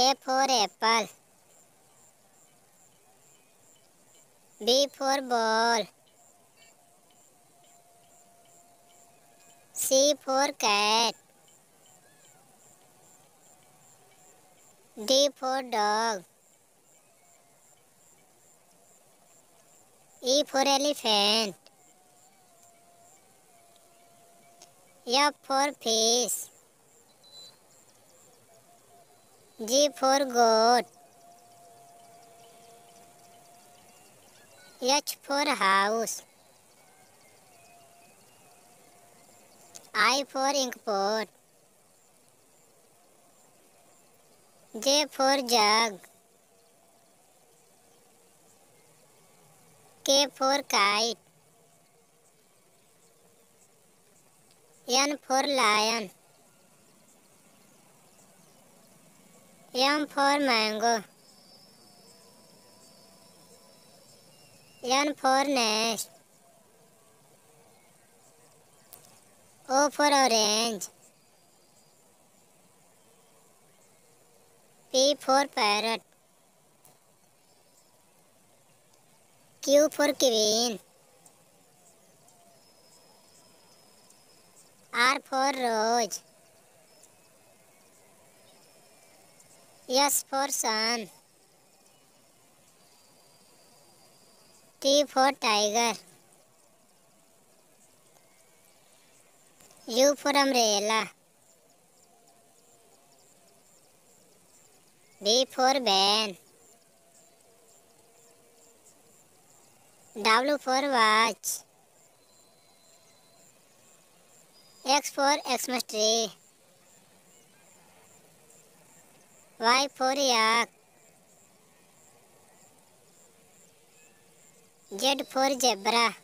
A for apple. B for ball. C for cat. D for dog. E for elephant. F for fish. G for goat. H for house. I for inkpot. J for jug. K for kite. N for lion. M for mango. N for nest. O for orange. P for parrot. Q for queen. R for rose. S for sun. T for tiger. U for umbrella. B for van. W for watch. X for Xmas tree. Why for Z for zebra.